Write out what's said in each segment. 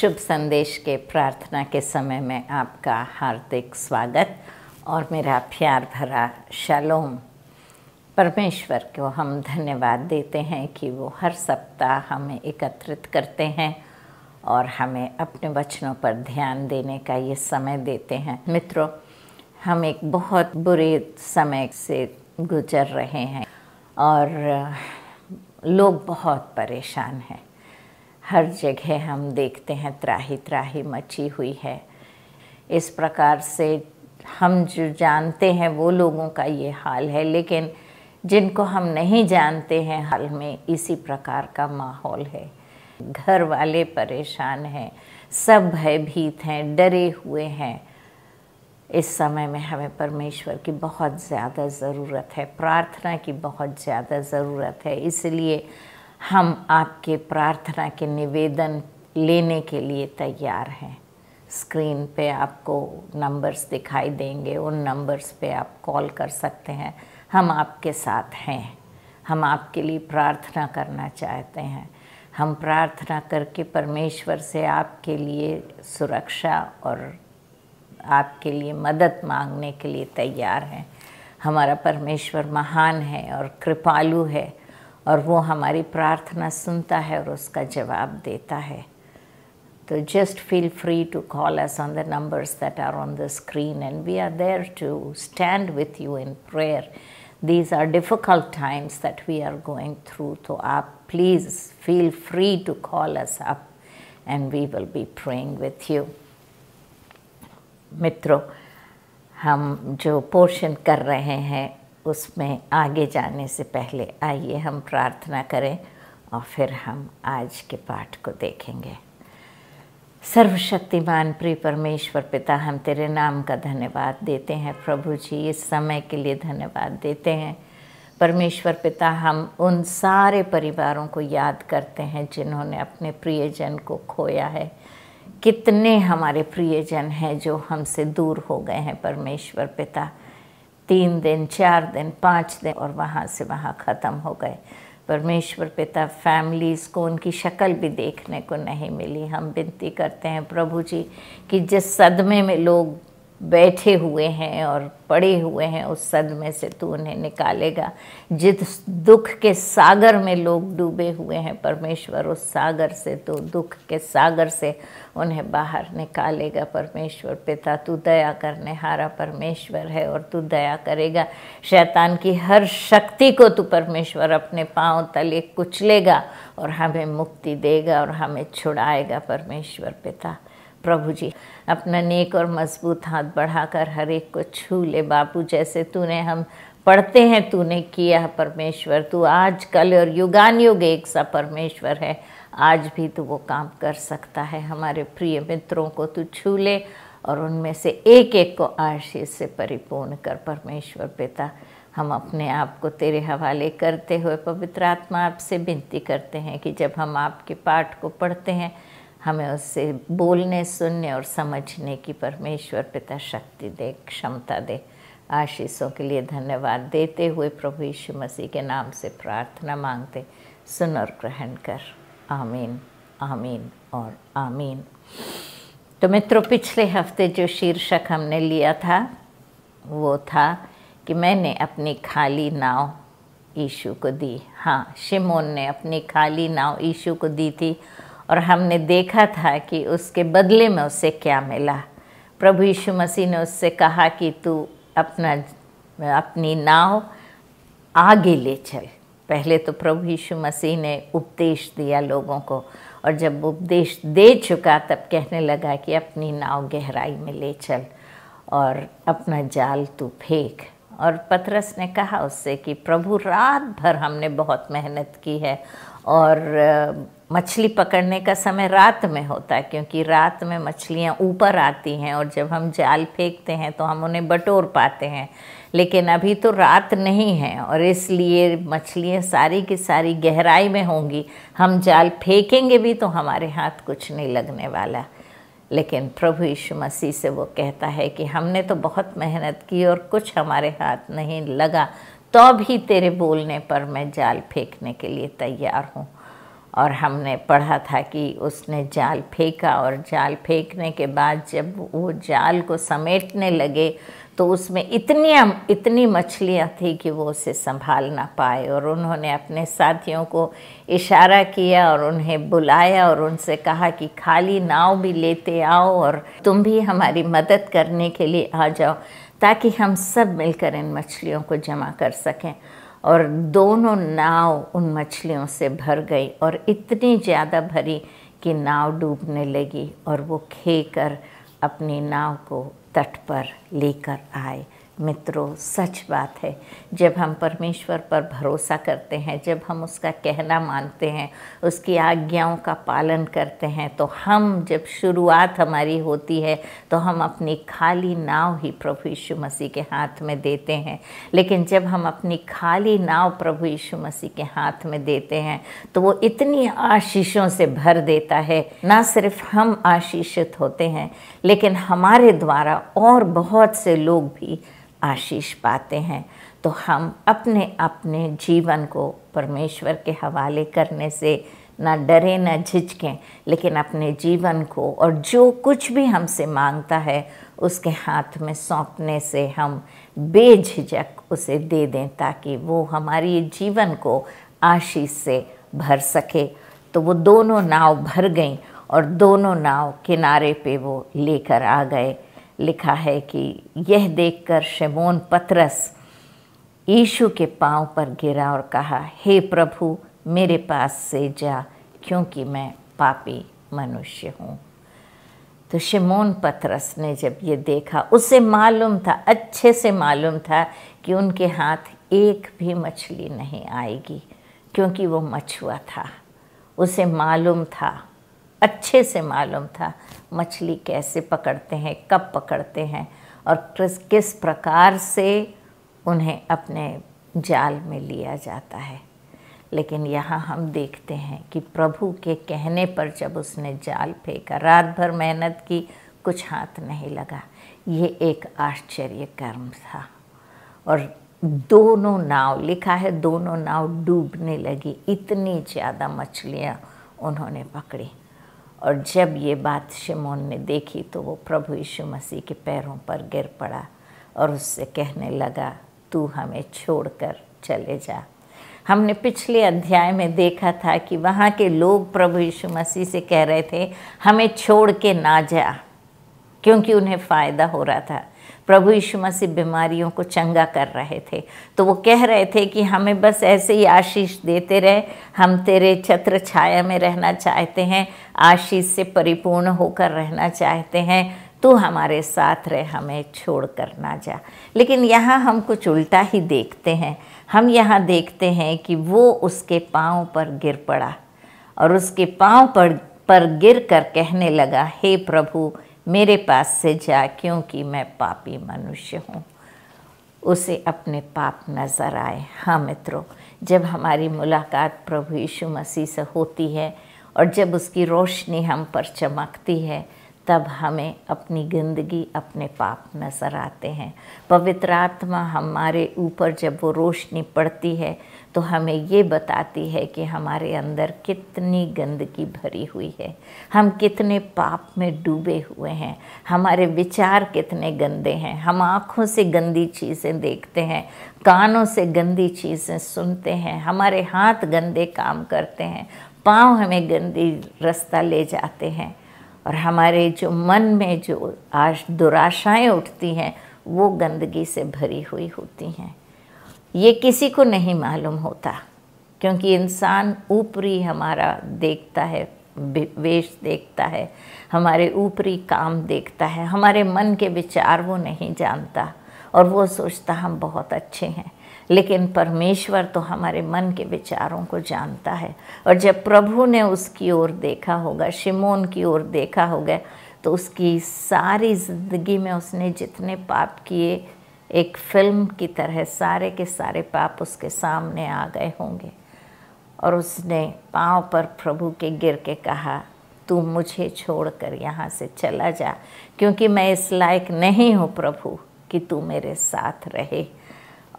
शुभ संदेश के प्रार्थना के समय में आपका हार्दिक स्वागत और मेरा प्यार भरा शलोम परमेश्वर को हम धन्यवाद देते हैं कि वो हर सप्ताह हमें एकत्रित करते हैं और हमें अपने वचनों पर ध्यान देने का ये समय देते हैं मित्रों हम एक बहुत बुरे समय से गुजर रहे हैं और लोग बहुत परेशान हैं हर जगह हम देखते हैं त्राही त्राही मची हुई है इस प्रकार से हम जो जानते हैं वो लोगों का ये हाल है लेकिन जिनको हम नहीं जानते हैं हाल में इसी प्रकार का माहौल है घर वाले परेशान हैं सब भयभीत हैं डरे हुए हैं इस समय में हमें परमेश्वर की बहुत ज़्यादा ज़रूरत है प्रार्थना की बहुत ज़्यादा ज़रूरत है इसलिए हम आपके प्रार्थना के निवेदन लेने के लिए तैयार हैं स्क्रीन पे आपको नंबर्स दिखाई देंगे उन नंबर्स पे आप कॉल कर सकते हैं हम आपके साथ हैं हम आपके लिए प्रार्थना करना चाहते हैं हम प्रार्थना करके परमेश्वर से आपके लिए सुरक्षा और आपके लिए मदद मांगने के लिए तैयार हैं हमारा परमेश्वर महान है और कृपालु है और वो हमारी प्रार्थना सुनता है और उसका जवाब देता है तो just feel free to call us on the numbers that are on the screen and we are there to stand with you in prayer these are difficult times that we are going through तो आप please feel free to call us up and we will be praying with you मित्रों हम जो portion कर रहे हैं उसमें आगे जाने से पहले आइए हम प्रार्थना करें और फिर हम आज के पाठ को देखेंगे सर्वशक्तिमान प्रिय परमेश्वर पिता हम तेरे नाम का धन्यवाद देते हैं प्रभु जी इस समय के लिए धन्यवाद देते हैं परमेश्वर पिता हम उन सारे परिवारों को याद करते हैं जिन्होंने अपने प्रियजन को खोया है कितने हमारे प्रियजन हैं जो हमसे दूर हो गए हैं परमेश्वर पिता तीन दिन चार दिन पाँच दिन और वहाँ से वहाँ ख़त्म हो गए परमेश्वर पिता फैमिलीज़ को उनकी शक्ल भी देखने को नहीं मिली हम विनती करते हैं प्रभु जी कि जिस सदमे में लोग बैठे हुए हैं और पड़े हुए हैं उस सदमे से तू उन्हें निकालेगा जिस दुख के सागर में लोग डूबे हुए हैं परमेश्वर उस सागर से तो दुख के सागर से उन्हें बाहर निकालेगा परमेश्वर पिता तू दया करने हारा परमेश्वर है और तू दया करेगा शैतान की हर शक्ति को तू परमेश्वर अपने पाँव तले कुचलेगा और हमें मुक्ति देगा और हमें छुड़ाएगा परमेश्वर पिता प्रभु जी अपना नेक और मजबूत हाथ बढ़ाकर हर एक को छू ले बापू जैसे तूने हम पढ़ते हैं तूने किया परमेश्वर तू आज कल और युगान युग एक सा परमेश्वर है आज भी तू वो काम कर सकता है हमारे प्रिय मित्रों को तू छू ले और उनमें से एक एक को आशीष से परिपूर्ण कर परमेश्वर पिता हम अपने आप को तेरे हवाले करते हुए पवित्र आत्मा आपसे विनती करते हैं कि जब हम आपके पाठ को पढ़ते हैं हमें उससे बोलने सुनने और समझने की परमेश्वर पिता शक्ति दे क्षमता दे आशीषों के लिए धन्यवाद देते हुए प्रभु यीशु मसीह के नाम से प्रार्थना मांगते सुन और ग्रहण कर आमीन आमीन और आमीन तो मित्रों पिछले हफ्ते जो शीर्षक हमने लिया था वो था कि मैंने अपनी खाली नाव ईशु को दी हाँ शिमोन ने अपनी खाली नाव ईशु को दी थी और हमने देखा था कि उसके बदले में उसे क्या मिला प्रभु यीशु मसीह ने उससे कहा कि तू अपना अपनी नाव आगे ले चल पहले तो प्रभु यीशु मसीह ने उपदेश दिया लोगों को और जब उपदेश दे चुका तब कहने लगा कि अपनी नाव गहराई में ले चल और अपना जाल तू फेंक और पतरस ने कहा उससे कि प्रभु रात भर हमने बहुत मेहनत की है और मछली पकड़ने का समय रात में होता है क्योंकि रात में मछलियाँ ऊपर आती हैं और जब हम जाल फेंकते हैं तो हम उन्हें बटोर पाते हैं लेकिन अभी तो रात नहीं है और इसलिए मछलियाँ सारी की सारी गहराई में होंगी हम जाल फेंकेंगे भी तो हमारे हाथ कुछ नहीं लगने वाला लेकिन प्रभु यीशु मसीह से वो कहता है कि हमने तो बहुत मेहनत की और कुछ हमारे हाथ नहीं लगा तो भी तेरे बोलने पर मैं जाल फेंकने के लिए तैयार हूँ और हमने पढ़ा था कि उसने जाल फेंका और जाल फेंकने के बाद जब वो जाल को समेटने लगे तो उसमें इतनी इतनी मछलियाँ थी कि वो उसे संभाल ना पाए और उन्होंने अपने साथियों को इशारा किया और उन्हें बुलाया और उनसे कहा कि खाली नाव भी लेते आओ और तुम भी हमारी मदद करने के लिए आ जाओ ताकि हम सब मिलकर इन मछलियों को जमा कर सकें और दोनों नाव उन मछलियों से भर गई और इतनी ज़्यादा भरी कि नाव डूबने लगी और वो खे कर अपनी नाव को तट पर लेकर आए मित्रों सच बात है जब हम परमेश्वर पर भरोसा करते हैं जब हम उसका कहना मानते हैं उसकी आज्ञाओं का पालन करते हैं तो हम जब शुरुआत हमारी होती है तो हम अपनी खाली नाव ही प्रभु यीशु मसीह के हाथ में देते हैं लेकिन जब हम अपनी खाली नाव प्रभु यीशु मसीह के हाथ में देते हैं तो वो इतनी आशीषों से भर देता है ना सिर्फ हम आशीषित होते हैं लेकिन हमारे द्वारा और बहुत से लोग भी आशीष पाते हैं तो हम अपने अपने जीवन को परमेश्वर के हवाले करने से ना डरे ना झिझकें लेकिन अपने जीवन को और जो कुछ भी हमसे मांगता है उसके हाथ में सौंपने से हम बेझिझक उसे दे दें ताकि वो हमारी जीवन को आशीष से भर सके तो वो दोनों नाव भर गईं और दोनों नाव किनारे पे वो लेकर आ गए लिखा है कि यह देखकर शमोन पत्रस ईशु के पांव पर गिरा और कहा हे प्रभु मेरे पास से जा क्योंकि मैं पापी मनुष्य हूँ तो शिमोन पथरस ने जब ये देखा उसे मालूम था अच्छे से मालूम था कि उनके हाथ एक भी मछली नहीं आएगी क्योंकि वो मछुआ था उसे मालूम था अच्छे से मालूम था मछली कैसे पकड़ते हैं कब पकड़ते हैं और किस किस प्रकार से उन्हें अपने जाल में लिया जाता है लेकिन यहाँ हम देखते हैं कि प्रभु के कहने पर जब उसने जाल फेंका रात भर मेहनत की कुछ हाथ नहीं लगा ये एक आश्चर्य कर्म था और दोनों नाव लिखा है दोनों नाव डूबने लगी इतनी ज़्यादा मछलियाँ उन्होंने पकड़ी और जब ये बात शिमोन ने देखी तो वो प्रभु यीशु मसीह के पैरों पर गिर पड़ा और उससे कहने लगा तू हमें छोड़कर चले जा हमने पिछले अध्याय में देखा था कि वहाँ के लोग प्रभु यीशु मसीह से कह रहे थे हमें छोड़ के ना जा क्योंकि उन्हें फ़ायदा हो रहा था प्रभु यीशु मसीह बीमारियों को चंगा कर रहे थे तो वो कह रहे थे कि हमें बस ऐसे ही आशीष देते रहे हम तेरे छत्र छाया में रहना चाहते हैं आशीष से परिपूर्ण होकर रहना चाहते हैं तू हमारे साथ रह हमें छोड़ कर ना जा लेकिन यहाँ हम कुछ उल्टा ही देखते हैं हम यहाँ देखते हैं कि वो उसके पाँव पर गिर पड़ा और उसके पाँव पर पर गिर कर कहने लगा हे hey प्रभु मेरे पास से जा क्योंकि मैं पापी मनुष्य हूँ उसे अपने पाप नज़र आए हाँ मित्रों जब हमारी मुलाकात प्रभु यीशु मसीह से होती है और जब उसकी रोशनी हम पर चमकती है तब हमें अपनी गंदगी अपने पाप नज़र आते हैं पवित्र आत्मा हमारे ऊपर जब वो रोशनी पड़ती है तो हमें ये बताती है कि हमारे अंदर कितनी गंदगी भरी हुई है हम कितने पाप में डूबे हुए हैं हमारे विचार कितने गंदे हैं हम आँखों से गंदी चीज़ें देखते हैं कानों से गंदी चीज़ें सुनते हैं हमारे हाथ गंदे काम करते हैं पाँव हमें गंदी रास्ता ले जाते हैं और हमारे जो मन में जो आश दुराशाएँ उठती हैं वो गंदगी से भरी हुई होती हैं ये किसी को नहीं मालूम होता क्योंकि इंसान ऊपरी हमारा देखता है वेश देखता है हमारे ऊपरी काम देखता है हमारे मन के विचार वो नहीं जानता और वो सोचता हम बहुत अच्छे हैं लेकिन परमेश्वर तो हमारे मन के विचारों को जानता है और जब प्रभु ने उसकी ओर देखा होगा शिमोन की ओर देखा होगा तो उसकी सारी ज़िंदगी में उसने जितने पाप किए एक फिल्म की तरह सारे के सारे पाप उसके सामने आ गए होंगे और उसने पांव पर प्रभु के गिर के कहा तू मुझे छोड़कर यहाँ से चला जा क्योंकि मैं इस लायक नहीं हूँ प्रभु कि तू मेरे साथ रहे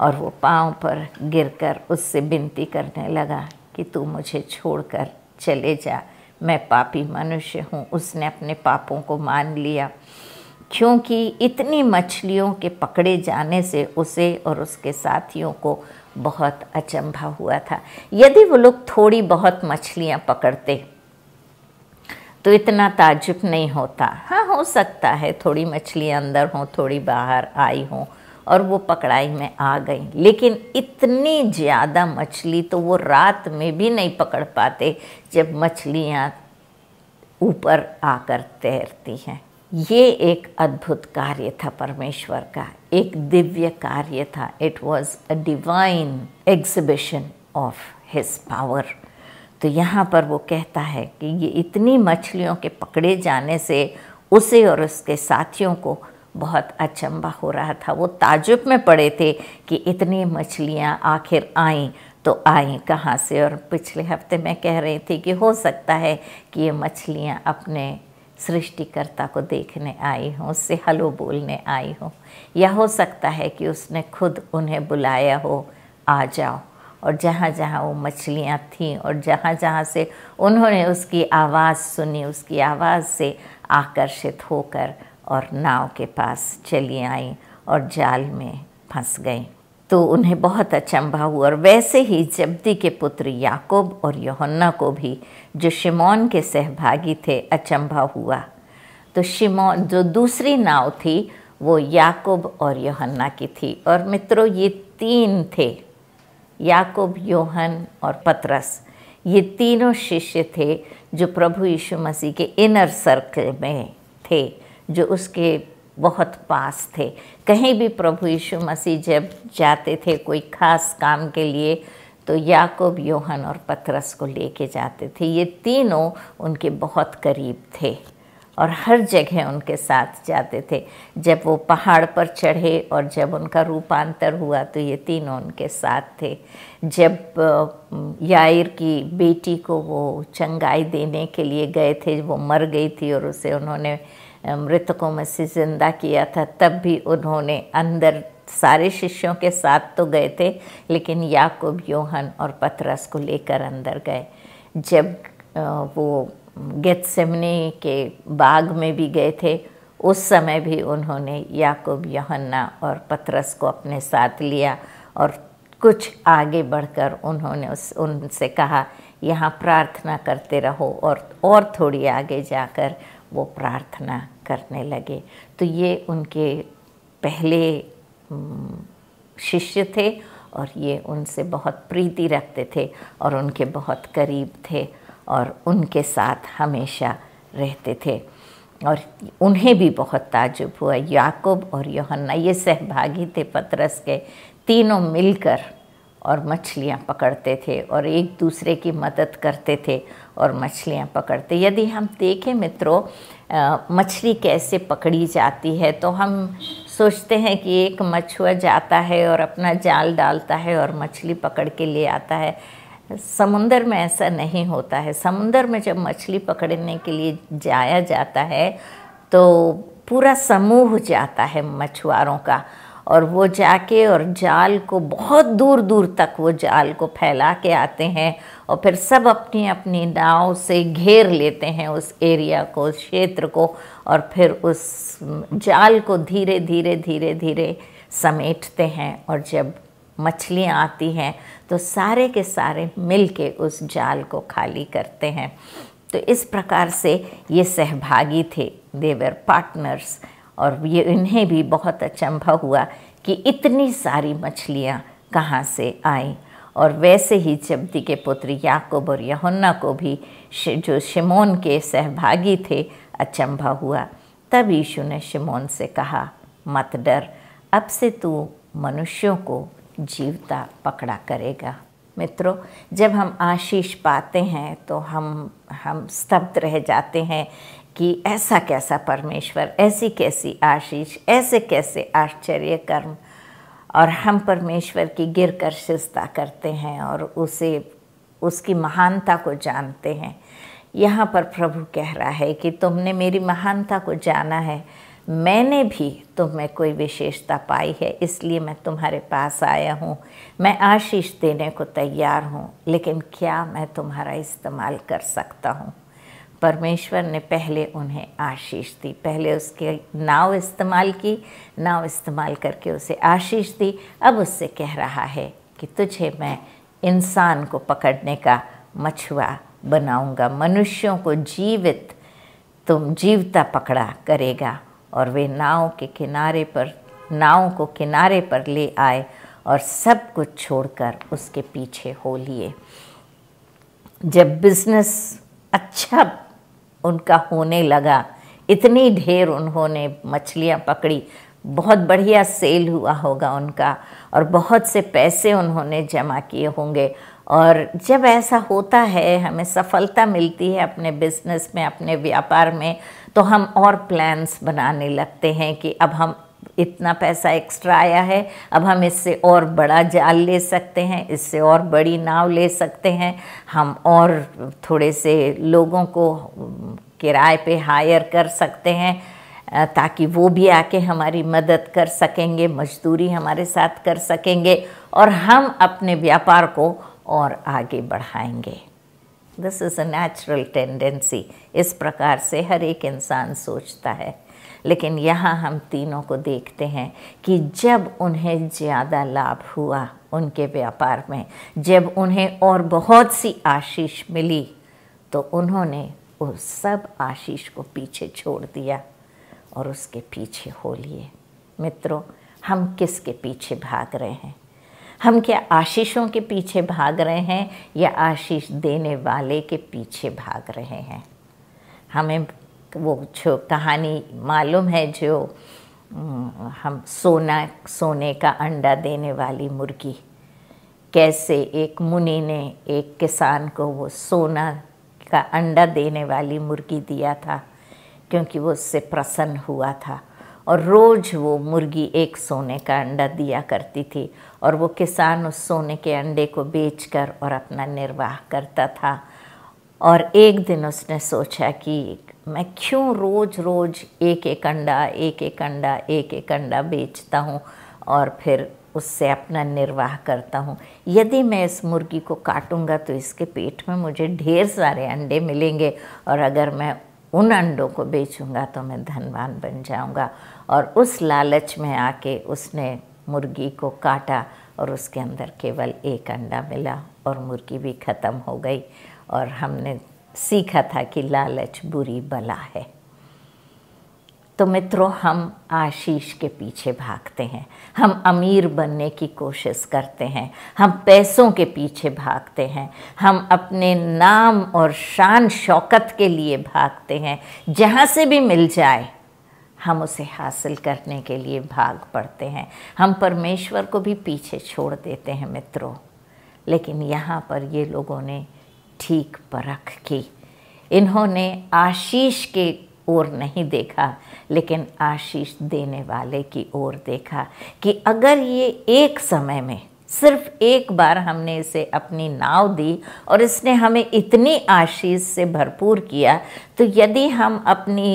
और वो पाँव पर गिरकर उससे विनती करने लगा कि तू मुझे छोड़कर चले जा मैं पापी मनुष्य हूँ उसने अपने पापों को मान लिया क्योंकि इतनी मछलियों के पकड़े जाने से उसे और उसके साथियों को बहुत अचंभा हुआ था यदि वो लोग थोड़ी बहुत मछलियाँ पकड़ते तो इतना ताजुब नहीं होता हाँ हो सकता है थोड़ी मछलियाँ अंदर हों थोड़ी बाहर आई हों और वो पकड़ाई में आ गई लेकिन इतनी ज़्यादा मछली तो वो रात में भी नहीं पकड़ पाते जब मछलियाँ ऊपर आकर तैरती हैं ये एक अद्भुत कार्य था परमेश्वर का एक दिव्य कार्य था it was a divine exhibition of his power तो यहाँ पर वो कहता है कि ये इतनी मछलियों के पकड़े जाने से उसे और उसके साथियों को बहुत अचंबा हो रहा था वो ताजुब में पड़े थे कि इतनी मछलियाँ आखिर आईं तो आई कहाँ से और पिछले हफ्ते मैं कह रही थी कि हो सकता है कि ये मछलियाँ अपने सृष्टिकर्ता को देखने आई हूँ उससे हलो बोलने आई हूँ या हो सकता है कि उसने खुद उन्हें बुलाया हो आ जाओ और जहाँ जहाँ वो मछलियाँ थीं और जहाँ जहाँ से उन्होंने उसकी आवाज़ सुनी उसकी आवाज़ से आकर्षित होकर और नाव के पास चली आईं और जाल में फंस गईं तो उन्हें बहुत अचंभा अच्छा हुआ और वैसे ही जब्दी के पुत्र याकूब और योहन्ना को भी जो शिमोन के सहभागी थे अचंभा अच्छा हुआ तो शिमोन जो दूसरी नाव थी वो याकूब और योहन्ना की थी और मित्रों ये तीन थे याकूब योहन और पतरस ये तीनों शिष्य थे जो प्रभु यीशु मसीह के इनर सर्कल में थे जो उसके बहुत पास थे कहीं भी प्रभु यीशु मसीह जब जाते थे कोई खास काम के लिए तो याकूब योहन और पतरस को लेके जाते थे ये तीनों उनके बहुत करीब थे और हर जगह उनके साथ जाते थे जब वो पहाड़ पर चढ़े और जब उनका रूपांतर हुआ तो ये तीनों उनके साथ थे जब याइर की बेटी को वो चंगाई देने के लिए गए थे वो मर गई थी और उसे उन्होंने मृतकों में से ज़िंदा किया था तब भी उन्होंने अंदर सारे शिष्यों के साथ तो गए थे लेकिन याकूब योहन और पतरस को लेकर अंदर गए जब वो गेतसेमनी के बाग में भी गए थे उस समय भी उन्होंने याकूब योहन्ना और पतरस को अपने साथ लिया और कुछ आगे बढ़कर उन्होंने उस उनसे कहा यहाँ प्रार्थना करते रहो और और थोड़ी आगे जाकर वो प्रार्थना करने लगे तो ये उनके पहले शिष्य थे और ये उनसे बहुत प्रीति रखते थे और उनके बहुत करीब थे और उनके साथ हमेशा रहते थे और उन्हें भी बहुत ताजुब हुआ याकूब और योहन्ना ये सहभागी थे पतरस के तीनों मिलकर और मछलियाँ पकड़ते थे और एक दूसरे की मदद करते थे और मछलियाँ पकड़ते यदि हम देखें मित्रों मछली कैसे पकड़ी जाती है तो हम सोचते हैं कि एक मछुआ जाता है और अपना जाल डालता है और मछली पकड़ के ले आता है समुंदर में ऐसा नहीं होता है समुंदर में जब मछली पकड़ने के लिए जाया जाता है तो पूरा समूह जाता है मछुआरों का और वो जाके और जाल को बहुत दूर दूर तक वो जाल को फैला के आते हैं और फिर सब अपनी अपनी नाव से घेर लेते हैं उस एरिया को उस क्षेत्र को और फिर उस जाल को धीरे धीरे धीरे धीरे समेटते हैं और जब मछलियाँ आती हैं तो सारे के सारे मिल के उस जाल को खाली करते हैं तो इस प्रकार से ये सहभागी थे देवर पार्टनर्स और ये इन्हें भी बहुत अचंभा हुआ कि इतनी सारी मछलियाँ कहाँ से आई और वैसे ही जब्दी के पुत्र याकूब और यहुन्ना को भी जो शिमोन के सहभागी थे अचंभा हुआ तब यीशु ने शिमोन से कहा मत डर अब से तू मनुष्यों को जीवता पकड़ा करेगा मित्रों जब हम आशीष पाते हैं तो हम हम स्तब्ध रह जाते हैं कि ऐसा कैसा परमेश्वर ऐसी कैसी आशीष ऐसे कैसे आश्चर्य कर्म और हम परमेश्वर की गिर कर शिस्ता करते हैं और उसे उसकी महानता को जानते हैं यहाँ पर प्रभु कह रहा है कि तुमने मेरी महानता को जाना है मैंने भी तुम्हें कोई विशेषता पाई है इसलिए मैं तुम्हारे पास आया हूँ मैं आशीष देने को तैयार हूँ लेकिन क्या मैं तुम्हारा इस्तेमाल कर सकता हूँ परमेश्वर ने पहले उन्हें आशीष दी पहले उसके नाव इस्तेमाल की नाव इस्तेमाल करके उसे आशीष दी अब उससे कह रहा है कि तुझे मैं इंसान को पकड़ने का मछुआ बनाऊंगा मनुष्यों को जीवित तुम जीवता पकड़ा करेगा और वे नाव के किनारे पर नाव को किनारे पर ले आए और सब कुछ छोड़कर उसके पीछे हो लिए जब बिज़नेस अच्छा उनका होने लगा इतनी ढेर उन्होंने मछलियाँ पकड़ी बहुत बढ़िया सेल हुआ होगा उनका और बहुत से पैसे उन्होंने जमा किए होंगे और जब ऐसा होता है हमें सफलता मिलती है अपने बिजनेस में अपने व्यापार में तो हम और प्लान्स बनाने लगते हैं कि अब हम इतना पैसा एक्स्ट्रा आया है अब हम इससे और बड़ा जाल ले सकते हैं इससे और बड़ी नाव ले सकते हैं हम और थोड़े से लोगों को किराए पे हायर कर सकते हैं ताकि वो भी आके हमारी मदद कर सकेंगे मजदूरी हमारे साथ कर सकेंगे और हम अपने व्यापार को और आगे बढ़ाएंगे this is a natural tendency इस प्रकार से हर एक इंसान सोचता है लेकिन यहाँ हम तीनों को देखते हैं कि जब उन्हें ज़्यादा लाभ हुआ उनके व्यापार में जब उन्हें और बहुत सी आशीष मिली तो उन्होंने उस सब आशीष को पीछे छोड़ दिया और उसके पीछे हो लिए मित्रों हम किसके पीछे भाग रहे हैं हम क्या आशीषों के पीछे भाग रहे हैं या आशीष देने वाले के पीछे भाग रहे हैं हमें वो जो कहानी मालूम है जो हम सोना सोने का अंडा देने वाली मुर्गी कैसे एक मुनि ने एक किसान को वो सोना का अंडा देने वाली मुर्गी दिया था क्योंकि वो उससे प्रसन्न हुआ था और रोज़ वो मुर्गी एक सोने का अंडा दिया करती थी और वो किसान उस सोने के अंडे को बेचकर और अपना निर्वाह करता था और एक दिन उसने सोचा कि मैं क्यों रोज़ रोज़ एक एक अंडा एक एक अंडा एक एक अंडा बेचता हूँ और फिर उससे अपना निर्वाह करता हूँ यदि मैं इस मुर्गी को काटूँगा तो इसके पेट में मुझे ढेर सारे अंडे मिलेंगे और अगर मैं उन अंडों को बेचूँगा तो मैं धनवान बन जाऊँगा और उस लालच में आके उसने मुर्गी को काटा और उसके अंदर केवल एक अंडा मिला और मुर्गी भी ख़त्म हो गई और हमने सीखा था कि लालच बुरी बला है तो मित्रों हम आशीष के पीछे भागते हैं हम अमीर बनने की कोशिश करते हैं हम पैसों के पीछे भागते हैं हम अपने नाम और शान शौकत के लिए भागते हैं जहाँ से भी मिल जाए हम उसे हासिल करने के लिए भाग पड़ते हैं हम परमेश्वर को भी पीछे छोड़ देते हैं मित्रों लेकिन यहाँ पर ये लोगों ने ठीक परख की इन्होंने आशीष के ओर नहीं देखा लेकिन आशीष देने वाले की ओर देखा कि अगर ये एक समय में सिर्फ एक बार हमने इसे अपनी नाव दी और इसने हमें इतनी आशीष से भरपूर किया तो यदि हम अपनी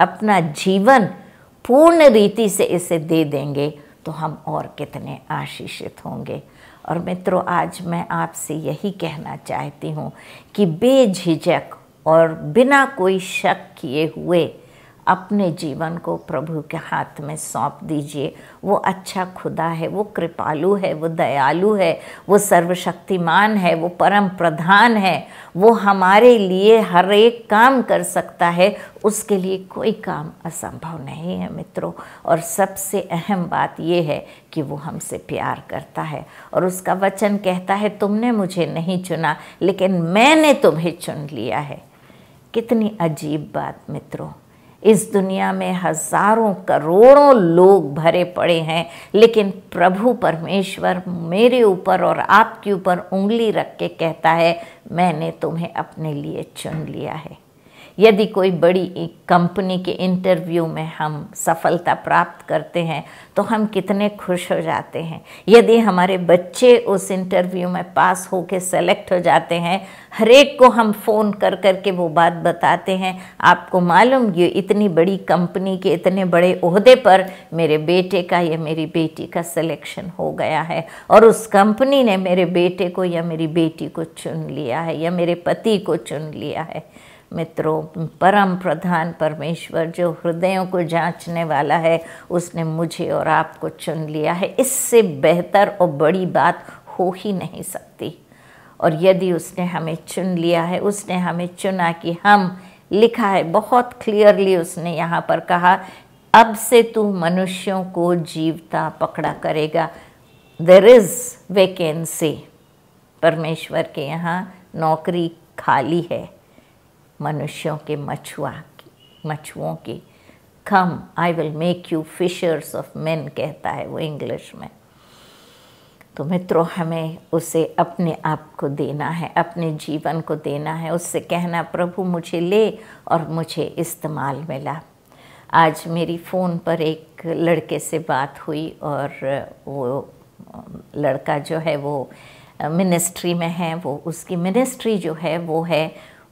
अपना जीवन पूर्ण रीति से इसे दे देंगे तो हम और कितने आशीषित होंगे और मित्रों आज मैं आपसे यही कहना चाहती हूँ कि बेझिझक और बिना कोई शक किए हुए अपने जीवन को प्रभु के हाथ में सौंप दीजिए वो अच्छा खुदा है वो कृपालु है वो दयालु है वो सर्वशक्तिमान है वो परम प्रधान है वो हमारे लिए हर एक काम कर सकता है उसके लिए कोई काम असंभव नहीं है मित्रों और सबसे अहम बात ये है कि वो हमसे प्यार करता है और उसका वचन कहता है तुमने मुझे नहीं चुना लेकिन मैंने तुम्हें चुन लिया है कितनी अजीब बात मित्रों इस दुनिया में हजारों करोड़ों लोग भरे पड़े हैं लेकिन प्रभु परमेश्वर मेरे ऊपर और आपके ऊपर उंगली रख के कहता है मैंने तुम्हें अपने लिए चुन लिया है यदि कोई बड़ी कंपनी के इंटरव्यू में हम सफलता प्राप्त करते हैं तो हम कितने खुश हो जाते हैं यदि हमारे बच्चे उस इंटरव्यू में पास होकर सेलेक्ट हो जाते हैं हर एक को हम फ़ोन कर कर के वो बात बताते हैं आपको मालूम ये इतनी बड़ी कंपनी के इतने बड़े अहदे पर मेरे बेटे का या मेरी बेटी का सिलेक्शन हो गया है और उस कंपनी ने मेरे बेटे को या मेरी बेटी को चुन लिया है या मेरे पति को चुन लिया है मित्रों परम प्रधान परमेश्वर जो हृदयों को जांचने वाला है उसने मुझे और आपको चुन लिया है इससे बेहतर और बड़ी बात हो ही नहीं सकती और यदि उसने हमें चुन लिया है उसने हमें चुना कि हम लिखा है बहुत क्लियरली उसने यहाँ पर कहा अब से तू मनुष्यों को जीवता पकड़ा करेगा देर इज़ वैकेंसी परमेश्वर के यहाँ नौकरी खाली है मनुष्यों के मछुआ की मछुओं की come I will make you fishers of man कहता है वो इंग्लिश में तो मित्रों हमें उसे अपने आप को देना है अपने जीवन को देना है उससे कहना प्रभु मुझे ले और मुझे इस्तेमाल में ला आज मेरी फ़ोन पर एक लड़के से बात हुई और वो लड़का जो है वो मिनिस्ट्री में है वो उसकी मिनिस्ट्री जो है वो है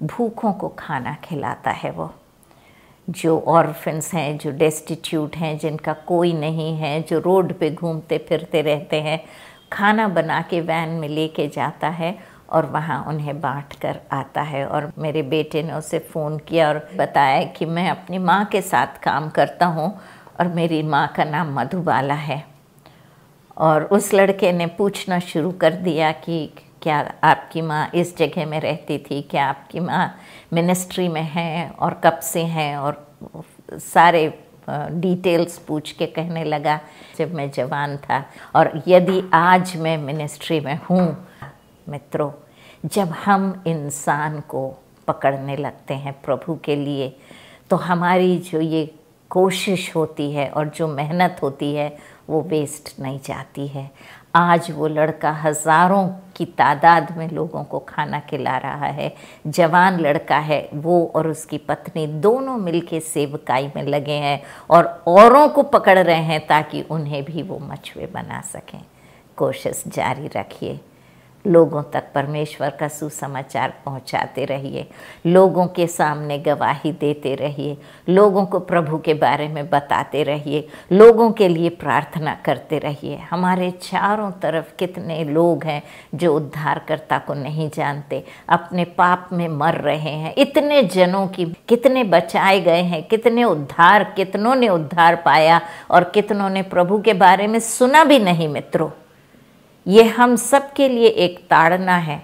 भूखों को खाना खिलाता है वो जो ऑर्फिन्स हैं जो डेस्टिट्यूट हैं जिनका कोई नहीं है जो रोड पे घूमते फिरते रहते हैं खाना बना के वैन में लेके जाता है और वहाँ उन्हें बांट कर आता है और मेरे बेटे ने उसे फ़ोन किया और बताया कि मैं अपनी माँ के साथ काम करता हूँ और मेरी माँ का नाम मधुबाला है और उस लड़के ने पूछना शुरू कर दिया कि क्या आपकी माँ इस जगह में रहती थी क्या आपकी माँ मिनिस्ट्री में हैं और कब से हैं और सारे डिटेल्स पूछ के कहने लगा जब मैं जवान था और यदि आज मैं मिनिस्ट्री में हूँ मित्रों जब हम इंसान को पकड़ने लगते हैं प्रभु के लिए तो हमारी जो ये कोशिश होती है और जो मेहनत होती है वो वेस्ट नहीं जाती है आज वो लड़का हज़ारों की तादाद में लोगों को खाना खिला रहा है जवान लड़का है वो और उसकी पत्नी दोनों मिलके सेवकाई में लगे हैं और औरों को पकड़ रहे हैं ताकि उन्हें भी वो मछुए बना सकें कोशिश जारी रखिए लोगों तक परमेश्वर का सुसमाचार पहुंचाते रहिए लोगों के सामने गवाही देते रहिए लोगों को प्रभु के बारे में बताते रहिए लोगों के लिए प्रार्थना करते रहिए हमारे चारों तरफ कितने लोग हैं जो उद्धारकर्ता को नहीं जानते अपने पाप में मर रहे हैं इतने जनों की कितने बचाए गए हैं कितने उद्धार कितनों ने उद्धार पाया और कितनों ने प्रभु के बारे में सुना भी नहीं मित्रों ये हम सब के लिए एक ताड़ना है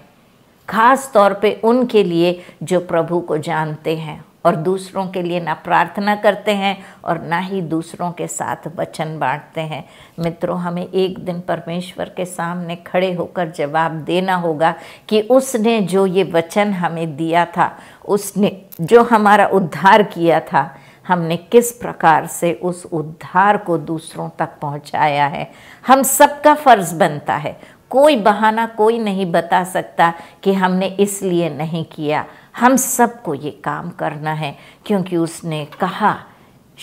खास तौर पे उनके लिए जो प्रभु को जानते हैं और दूसरों के लिए ना प्रार्थना करते हैं और ना ही दूसरों के साथ वचन बांटते हैं मित्रों हमें एक दिन परमेश्वर के सामने खड़े होकर जवाब देना होगा कि उसने जो ये वचन हमें दिया था उसने जो हमारा उद्धार किया था हमने किस प्रकार से उस उद्धार को दूसरों तक पहुंचाया है हम सबका फ़र्ज़ बनता है कोई बहाना कोई नहीं बता सकता कि हमने इसलिए नहीं किया हम सबको ये काम करना है क्योंकि उसने कहा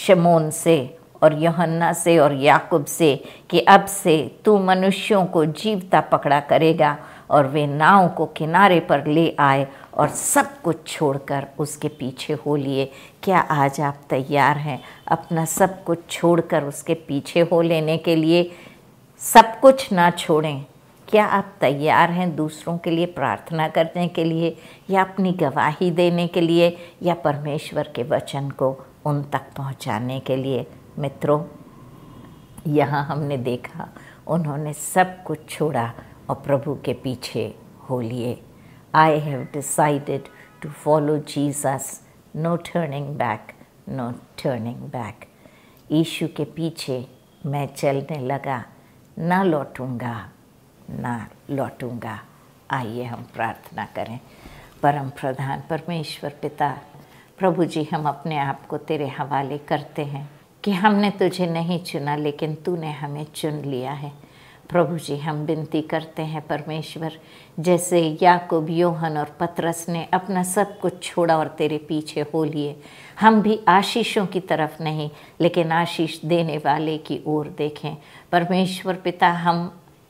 शमोन से और योहन्ना से और याकूब से कि अब से तू मनुष्यों को जीवता पकड़ा करेगा और वे नाव को किनारे पर ले आए और सब कुछ छोड़कर उसके पीछे हो लिए क्या आज आप तैयार हैं अपना सब कुछ छोड़कर उसके पीछे हो लेने के लिए सब कुछ ना छोड़ें क्या आप तैयार हैं दूसरों के लिए प्रार्थना करने के लिए या अपनी गवाही देने के लिए या परमेश्वर के वचन को उन तक पहुंचाने के लिए मित्रों यहाँ हमने देखा उन्होंने सब कुछ छोड़ा और प्रभु के पीछे हो लिए I have decided to follow Jesus no turning back no turning back Ishu के पीछे मैं चलने लगा ना लौटूंगा ना लौटूंगा आइए हम प्रार्थना करें परम प्रधान परमेश्वर पिता प्रभु जी हम अपने आप को तेरे हवाले करते हैं कि हमने तुझे नहीं चुना लेकिन तूने हमें चुन लिया है प्रभु जी हम विनती करते हैं परमेश्वर जैसे याकूब योहन और पतरस ने अपना सब कुछ छोड़ा और तेरे पीछे हो लिए हम भी आशीषों की तरफ नहीं लेकिन आशीष देने वाले की ओर देखें परमेश्वर पिता हम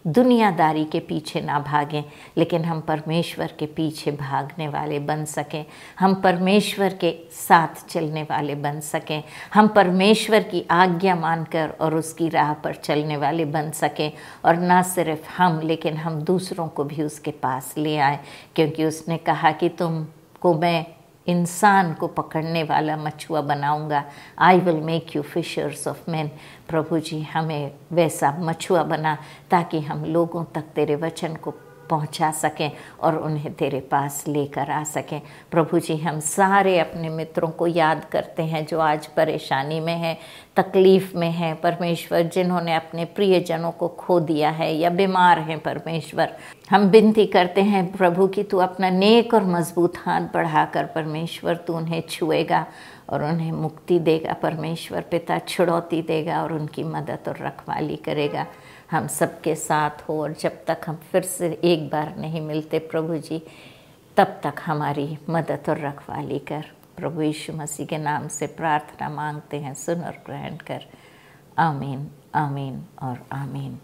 दुनियादारी के पीछे ना भागें लेकिन हम परमेश्वर के पीछे भागने वाले बन सकें हम परमेश्वर के साथ चलने वाले बन सकें हम परमेश्वर की आज्ञा मानकर और उसकी राह पर चलने वाले बन सकें और ना सिर्फ हम लेकिन हम दूसरों को भी उसके पास ले आए क्योंकि उसने कहा कि तुम को मैं इंसान को पकड़ने वाला मछुआ बनाऊंगा I will make you fishers of man प्रभु जी हमें वैसा मछुआ बना ताकि हम लोगों तक तेरे वचन को पहुंचा सकें और उन्हें तेरे पास लेकर आ सकें प्रभु जी हम सारे अपने मित्रों को याद करते हैं जो आज परेशानी में हैं तकलीफ़ में हैं परमेश्वर जिन्होंने अपने प्रियजनों को खो दिया है या बीमार हैं परमेश्वर हम विनती करते हैं प्रभु कि तू अपना नेक और मजबूत हाथ बढ़ाकर परमेश्वर तू उन्हें छुएगा और उन्हें मुक्ति देगा परमेश्वर पिता छुड़ौती देगा और उनकी मदद और रखवाली करेगा हम सबके साथ हो और जब तक हम फिर से एक बार नहीं मिलते प्रभु जी तब तक हमारी मदद और रखवाली कर प्रभु यीशु मसीह के नाम से प्रार्थना मांगते हैं सुन और ग्रहण कर आमीन आमीन और आमीन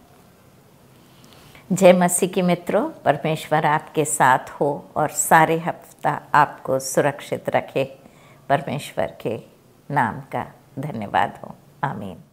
जय मसीह के मित्रों परमेश्वर आपके साथ हो और सारे हफ्ता आपको सुरक्षित रखे परमेश्वर के नाम का धन्यवाद हो आमीन